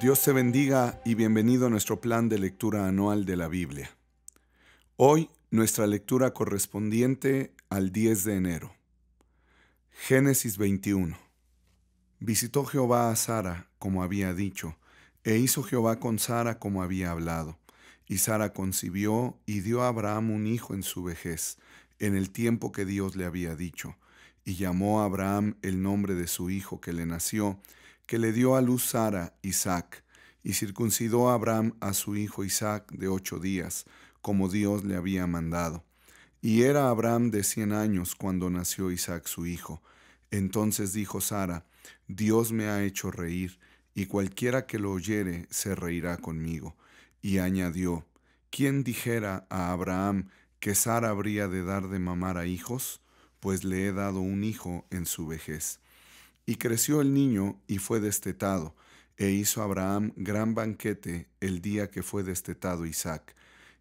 Dios te bendiga y bienvenido a nuestro plan de lectura anual de la Biblia. Hoy nuestra lectura correspondiente al 10 de enero. Génesis 21. Visitó Jehová a Sara, como había dicho, e hizo Jehová con Sara como había hablado. Y Sara concibió y dio a Abraham un hijo en su vejez, en el tiempo que Dios le había dicho. Y llamó a Abraham el nombre de su hijo que le nació, que le dio a luz Sara, Isaac, y circuncidó a Abraham a su hijo Isaac de ocho días, como Dios le había mandado. Y era Abraham de cien años cuando nació Isaac su hijo. Entonces dijo Sara, Dios me ha hecho reír, y cualquiera que lo oyere se reirá conmigo. Y añadió, ¿quién dijera a Abraham que Sara habría de dar de mamar a hijos? Pues le he dado un hijo en su vejez. Y creció el niño y fue destetado, e hizo Abraham gran banquete el día que fue destetado Isaac.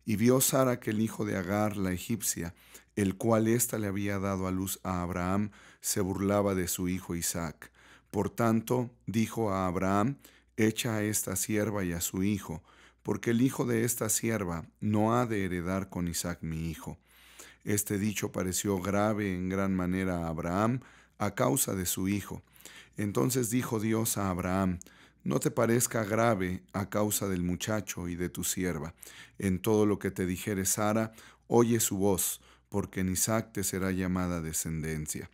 Y vio Sara que el hijo de Agar, la egipcia, el cual ésta le había dado a luz a Abraham, se burlaba de su hijo Isaac. Por tanto, dijo a Abraham, echa a esta sierva y a su hijo, porque el hijo de esta sierva no ha de heredar con Isaac mi hijo. Este dicho pareció grave en gran manera a Abraham a causa de su hijo, entonces dijo Dios a Abraham, no te parezca grave a causa del muchacho y de tu sierva. En todo lo que te dijere Sara, oye su voz, porque en Isaac te será llamada descendencia.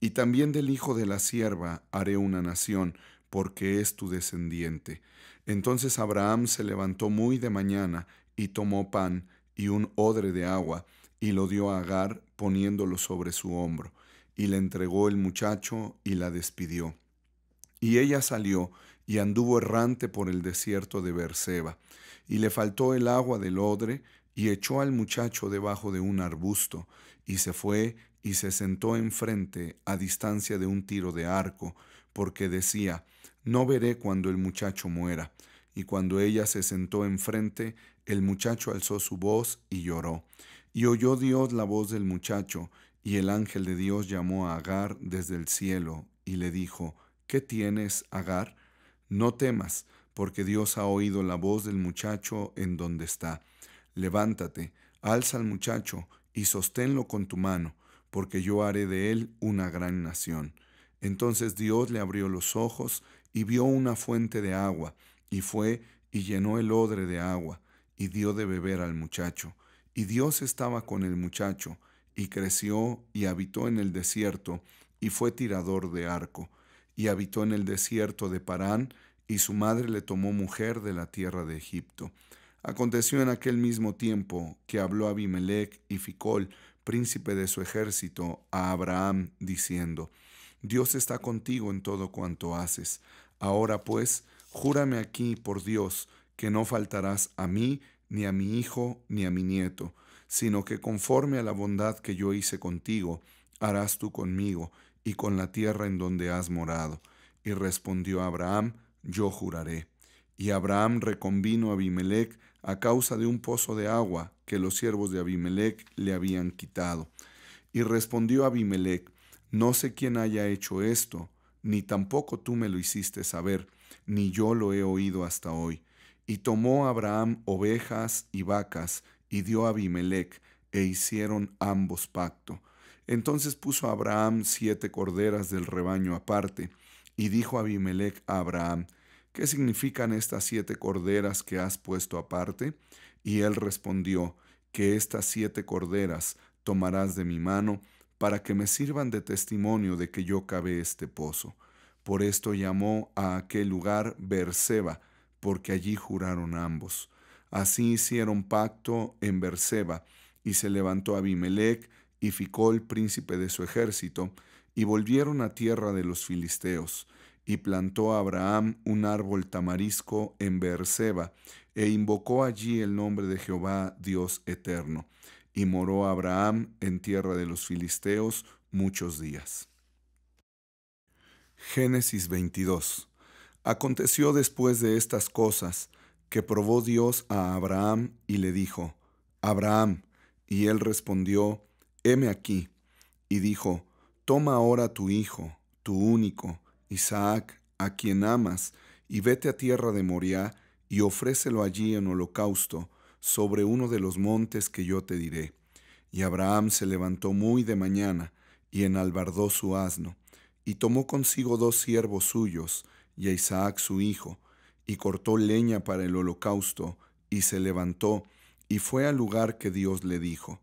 Y también del hijo de la sierva haré una nación, porque es tu descendiente. Entonces Abraham se levantó muy de mañana y tomó pan y un odre de agua, y lo dio a Agar poniéndolo sobre su hombro y le entregó el muchacho y la despidió. Y ella salió y anduvo errante por el desierto de Berseba, y le faltó el agua del odre, y echó al muchacho debajo de un arbusto, y se fue y se sentó enfrente a distancia de un tiro de arco, porque decía, no veré cuando el muchacho muera. Y cuando ella se sentó enfrente, el muchacho alzó su voz y lloró. Y oyó Dios la voz del muchacho, y el ángel de Dios llamó a Agar desde el cielo y le dijo, ¿Qué tienes, Agar? No temas, porque Dios ha oído la voz del muchacho en donde está. Levántate, alza al muchacho y sosténlo con tu mano, porque yo haré de él una gran nación. Entonces Dios le abrió los ojos y vio una fuente de agua, y fue y llenó el odre de agua, y dio de beber al muchacho. Y Dios estaba con el muchacho, y creció y habitó en el desierto, y fue tirador de arco, y habitó en el desierto de Parán, y su madre le tomó mujer de la tierra de Egipto. Aconteció en aquel mismo tiempo que habló Abimelech y Ficol, príncipe de su ejército, a Abraham, diciendo, Dios está contigo en todo cuanto haces. Ahora pues, júrame aquí por Dios, que no faltarás a mí, ni a mi hijo, ni a mi nieto, sino que conforme a la bondad que yo hice contigo, harás tú conmigo y con la tierra en donde has morado. Y respondió Abraham, yo juraré. Y Abraham reconvino a Abimelech a causa de un pozo de agua que los siervos de Abimelech le habían quitado. Y respondió Abimelech, no sé quién haya hecho esto, ni tampoco tú me lo hiciste saber, ni yo lo he oído hasta hoy. Y tomó Abraham ovejas y vacas, y dio a Abimelech, e hicieron ambos pacto. Entonces puso Abraham siete corderas del rebaño aparte, y dijo Abimelech a Abraham, ¿qué significan estas siete corderas que has puesto aparte? Y él respondió, que estas siete corderas tomarás de mi mano, para que me sirvan de testimonio de que yo cavé este pozo. Por esto llamó a aquel lugar Berseba, porque allí juraron ambos. Así hicieron pacto en Berseba, y se levantó Abimelech y Ficol, príncipe de su ejército, y volvieron a tierra de los filisteos, y plantó a Abraham un árbol tamarisco en Beerseba, e invocó allí el nombre de Jehová, Dios eterno, y moró Abraham en tierra de los filisteos muchos días. Génesis 22 Aconteció después de estas cosas, que probó Dios a Abraham y le dijo, Abraham, y él respondió, heme aquí, y dijo, toma ahora tu hijo, tu único, Isaac, a quien amas, y vete a tierra de Moriah, y ofrécelo allí en holocausto, sobre uno de los montes que yo te diré. Y Abraham se levantó muy de mañana, y enalbardó su asno, y tomó consigo dos siervos suyos, y a Isaac su hijo, y cortó leña para el holocausto, y se levantó, y fue al lugar que Dios le dijo.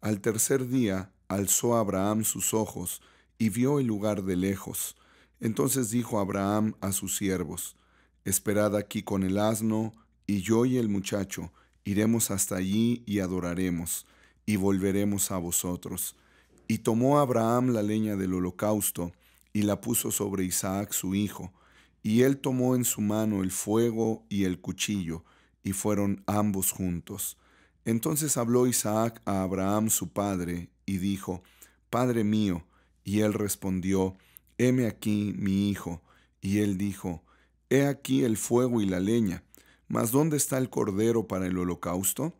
Al tercer día alzó Abraham sus ojos, y vio el lugar de lejos. Entonces dijo Abraham a sus siervos, Esperad aquí con el asno, y yo y el muchacho, iremos hasta allí y adoraremos, y volveremos a vosotros. Y tomó Abraham la leña del holocausto, y la puso sobre Isaac su hijo, y él tomó en su mano el fuego y el cuchillo, y fueron ambos juntos. Entonces habló Isaac a Abraham su padre, y dijo, Padre mío, y él respondió, Heme aquí mi hijo. Y él dijo, He aquí el fuego y la leña, mas ¿dónde está el cordero para el holocausto?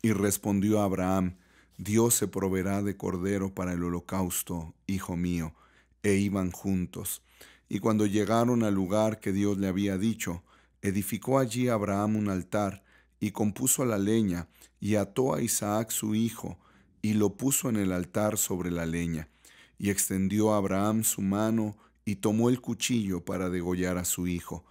Y respondió Abraham, Dios se proveerá de cordero para el holocausto, hijo mío. E iban juntos. Y cuando llegaron al lugar que Dios le había dicho, edificó allí Abraham un altar, y compuso la leña, y ató a Isaac su hijo, y lo puso en el altar sobre la leña. Y extendió a Abraham su mano, y tomó el cuchillo para degollar a su hijo.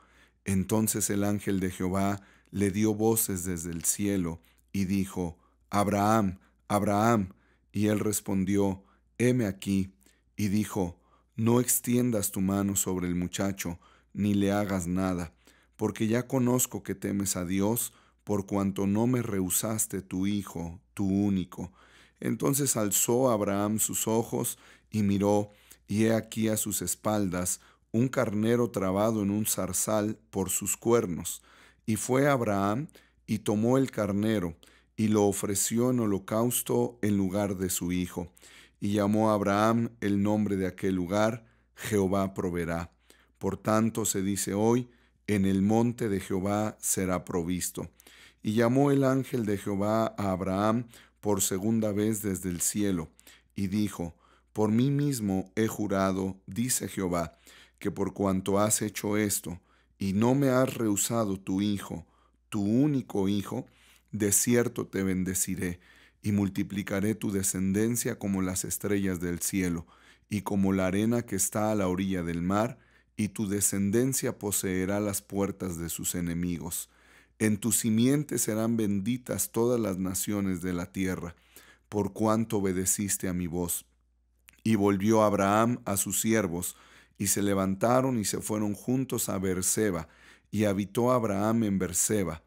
Entonces el ángel de Jehová le dio voces desde el cielo, y dijo, Abraham, Abraham. Y él respondió, heme aquí. Y dijo, no extiendas tu mano sobre el muchacho, ni le hagas nada, porque ya conozco que temes a Dios, por cuanto no me rehusaste tu hijo, tu único. Entonces alzó Abraham sus ojos y miró, y he aquí a sus espaldas un carnero trabado en un zarzal por sus cuernos. Y fue Abraham y tomó el carnero, y lo ofreció en holocausto en lugar de su hijo y llamó a Abraham el nombre de aquel lugar, Jehová proveerá. Por tanto se dice hoy, en el monte de Jehová será provisto. Y llamó el ángel de Jehová a Abraham por segunda vez desde el cielo, y dijo, Por mí mismo he jurado, dice Jehová, que por cuanto has hecho esto, y no me has rehusado tu hijo, tu único hijo, de cierto te bendeciré y multiplicaré tu descendencia como las estrellas del cielo, y como la arena que está a la orilla del mar, y tu descendencia poseerá las puertas de sus enemigos. En tu simiente serán benditas todas las naciones de la tierra, por cuanto obedeciste a mi voz. Y volvió Abraham a sus siervos, y se levantaron y se fueron juntos a Berseba, y habitó Abraham en Berseba.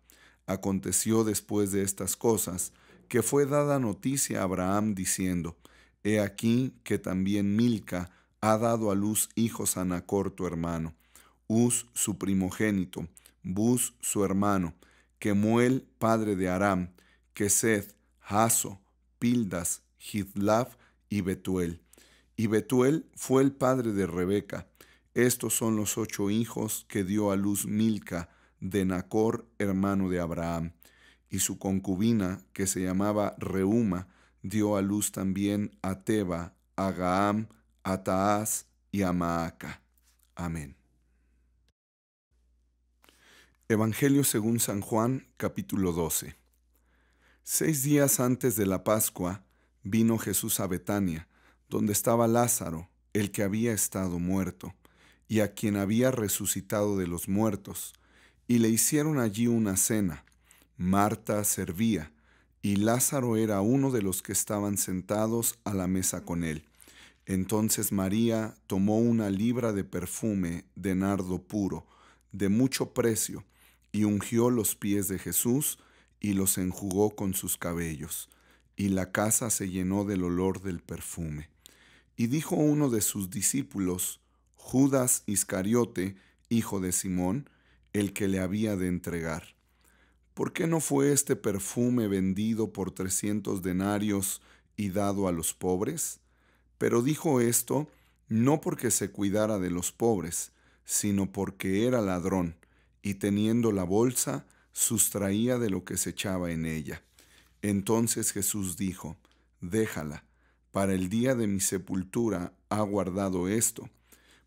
Aconteció después de estas cosas, que fue dada noticia a Abraham diciendo, He aquí que también Milca ha dado a luz hijos a Nacor tu hermano, Uz su primogénito, Bus su hermano, Kemuel padre de Aram, Kesed, Hazo, Pildas, Hidlaf y Betuel. Y Betuel fue el padre de Rebeca. Estos son los ocho hijos que dio a luz Milca de Nacor, hermano de Abraham y su concubina, que se llamaba Reuma, dio a luz también a Teba, a Gaam, a Taaz y a Maaca. Amén. Evangelio según San Juan, capítulo 12. Seis días antes de la Pascua vino Jesús a Betania, donde estaba Lázaro, el que había estado muerto, y a quien había resucitado de los muertos, y le hicieron allí una cena. Marta servía, y Lázaro era uno de los que estaban sentados a la mesa con él. Entonces María tomó una libra de perfume de nardo puro, de mucho precio, y ungió los pies de Jesús y los enjugó con sus cabellos, y la casa se llenó del olor del perfume. Y dijo uno de sus discípulos, Judas Iscariote, hijo de Simón, el que le había de entregar, ¿Por qué no fue este perfume vendido por trescientos denarios y dado a los pobres? Pero dijo esto no porque se cuidara de los pobres, sino porque era ladrón, y teniendo la bolsa, sustraía de lo que se echaba en ella. Entonces Jesús dijo, Déjala, para el día de mi sepultura ha guardado esto,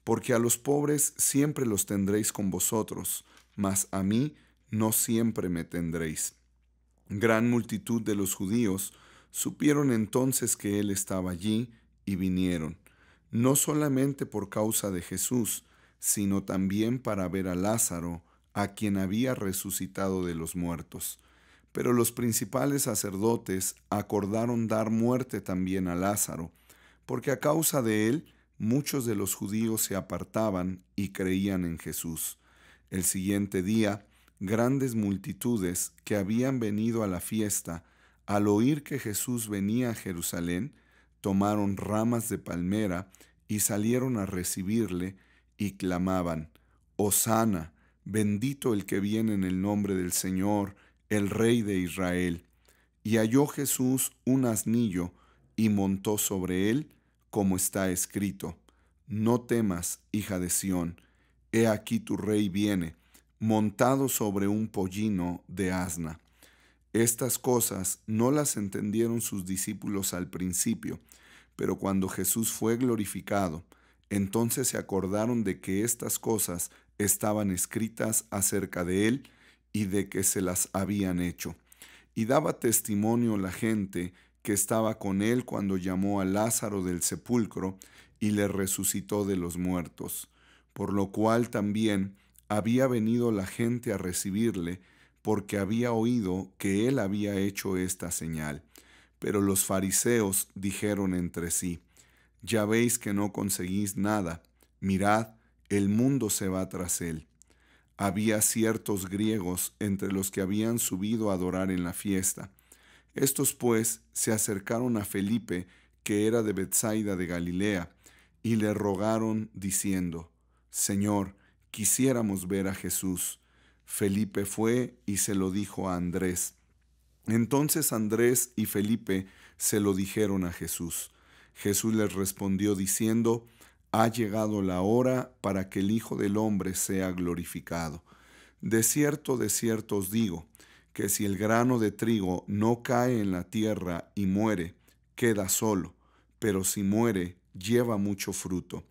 porque a los pobres siempre los tendréis con vosotros, mas a mí no siempre me tendréis. Gran multitud de los judíos supieron entonces que él estaba allí y vinieron, no solamente por causa de Jesús, sino también para ver a Lázaro, a quien había resucitado de los muertos. Pero los principales sacerdotes acordaron dar muerte también a Lázaro, porque a causa de él muchos de los judíos se apartaban y creían en Jesús. El siguiente día, grandes multitudes que habían venido a la fiesta, al oír que Jesús venía a Jerusalén, tomaron ramas de palmera y salieron a recibirle y clamaban, Hosana, bendito el que viene en el nombre del Señor, el Rey de Israel. Y halló Jesús un asnillo y montó sobre él, como está escrito, No temas, hija de Sión, he aquí tu rey viene montado sobre un pollino de asna. Estas cosas no las entendieron sus discípulos al principio, pero cuando Jesús fue glorificado, entonces se acordaron de que estas cosas estaban escritas acerca de él y de que se las habían hecho. Y daba testimonio la gente que estaba con él cuando llamó a Lázaro del sepulcro y le resucitó de los muertos, por lo cual también había venido la gente a recibirle porque había oído que él había hecho esta señal. Pero los fariseos dijeron entre sí, ya veis que no conseguís nada, mirad, el mundo se va tras él. Había ciertos griegos entre los que habían subido a adorar en la fiesta. Estos pues se acercaron a Felipe, que era de Bethsaida de Galilea, y le rogaron diciendo, Señor, quisiéramos ver a Jesús. Felipe fue y se lo dijo a Andrés. Entonces Andrés y Felipe se lo dijeron a Jesús. Jesús les respondió diciendo, Ha llegado la hora para que el Hijo del Hombre sea glorificado. De cierto, de cierto os digo, que si el grano de trigo no cae en la tierra y muere, queda solo, pero si muere, lleva mucho fruto.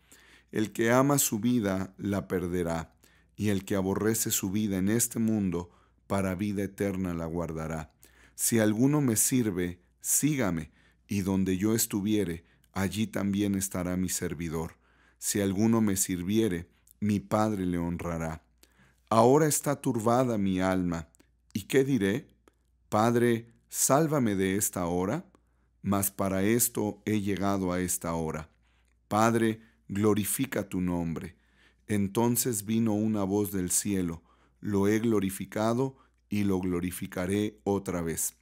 El que ama su vida la perderá, y el que aborrece su vida en este mundo, para vida eterna la guardará. Si alguno me sirve, sígame, y donde yo estuviere, allí también estará mi servidor. Si alguno me sirviere, mi Padre le honrará. Ahora está turbada mi alma, ¿y qué diré? Padre, sálvame de esta hora, mas para esto he llegado a esta hora. Padre, glorifica tu nombre. Entonces vino una voz del cielo, lo he glorificado y lo glorificaré otra vez.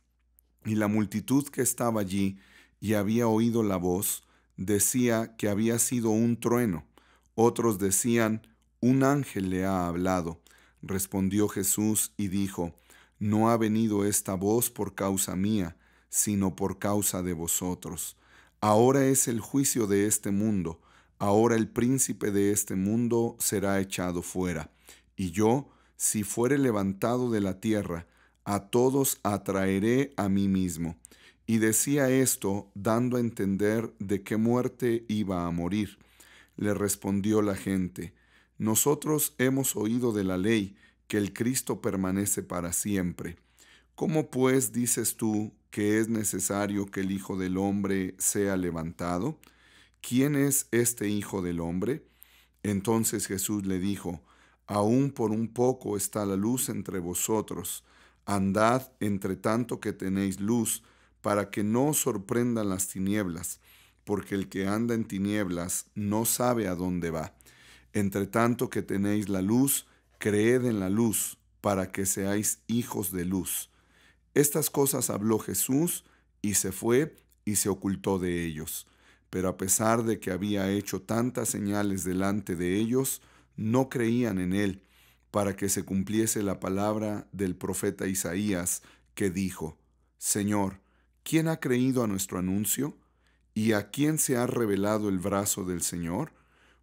Y la multitud que estaba allí y había oído la voz, decía que había sido un trueno. Otros decían, un ángel le ha hablado. Respondió Jesús y dijo, No ha venido esta voz por causa mía, sino por causa de vosotros. Ahora es el juicio de este mundo. Ahora el príncipe de este mundo será echado fuera, y yo, si fuere levantado de la tierra, a todos atraeré a mí mismo. Y decía esto, dando a entender de qué muerte iba a morir. Le respondió la gente, Nosotros hemos oído de la ley que el Cristo permanece para siempre. ¿Cómo pues dices tú que es necesario que el Hijo del Hombre sea levantado? ¿quién es este Hijo del Hombre? Entonces Jesús le dijo, aún por un poco está la luz entre vosotros, andad entre tanto que tenéis luz, para que no os sorprendan las tinieblas, porque el que anda en tinieblas no sabe a dónde va. Entre tanto que tenéis la luz, creed en la luz, para que seáis hijos de luz. Estas cosas habló Jesús, y se fue y se ocultó de ellos pero a pesar de que había hecho tantas señales delante de ellos, no creían en él, para que se cumpliese la palabra del profeta Isaías, que dijo, Señor, ¿quién ha creído a nuestro anuncio? ¿Y a quién se ha revelado el brazo del Señor?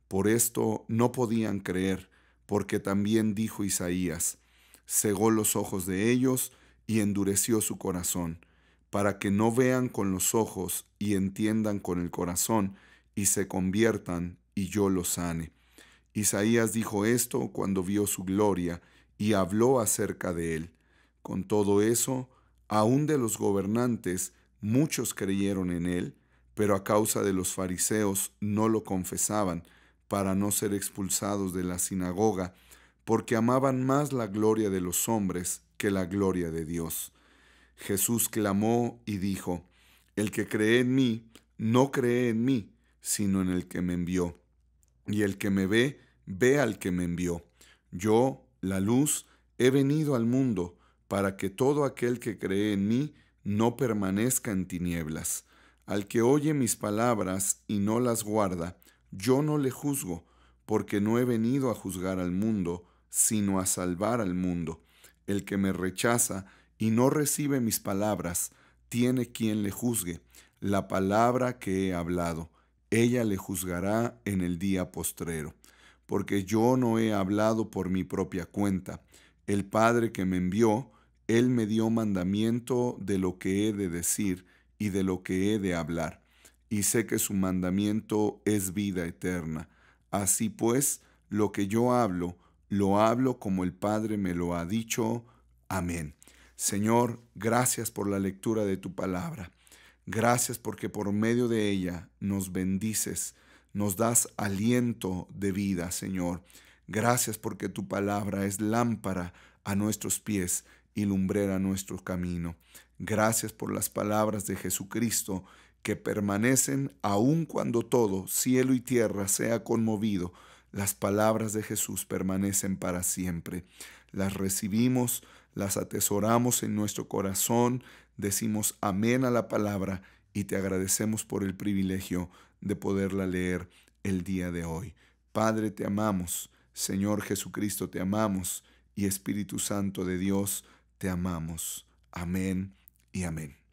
Por esto no podían creer, porque también dijo Isaías, cegó los ojos de ellos y endureció su corazón para que no vean con los ojos y entiendan con el corazón y se conviertan y yo los sane. Isaías dijo esto cuando vio su gloria y habló acerca de él. Con todo eso, aun de los gobernantes, muchos creyeron en él, pero a causa de los fariseos no lo confesaban, para no ser expulsados de la sinagoga, porque amaban más la gloria de los hombres que la gloria de Dios. Jesús clamó y dijo, El que cree en mí, no cree en mí, sino en el que me envió. Y el que me ve, ve al que me envió. Yo, la luz, he venido al mundo, para que todo aquel que cree en mí no permanezca en tinieblas. Al que oye mis palabras y no las guarda, yo no le juzgo, porque no he venido a juzgar al mundo, sino a salvar al mundo. El que me rechaza, y no recibe mis palabras, tiene quien le juzgue la palabra que he hablado. Ella le juzgará en el día postrero, porque yo no he hablado por mi propia cuenta. El Padre que me envió, Él me dio mandamiento de lo que he de decir y de lo que he de hablar, y sé que su mandamiento es vida eterna. Así pues, lo que yo hablo, lo hablo como el Padre me lo ha dicho. Amén. Señor, gracias por la lectura de tu palabra. Gracias porque por medio de ella nos bendices, nos das aliento de vida, Señor. Gracias porque tu palabra es lámpara a nuestros pies y lumbrera nuestro camino. Gracias por las palabras de Jesucristo que permanecen aun cuando todo, cielo y tierra, sea conmovido. Las palabras de Jesús permanecen para siempre. Las recibimos las atesoramos en nuestro corazón, decimos amén a la palabra y te agradecemos por el privilegio de poderla leer el día de hoy. Padre, te amamos, Señor Jesucristo, te amamos y Espíritu Santo de Dios, te amamos. Amén y amén.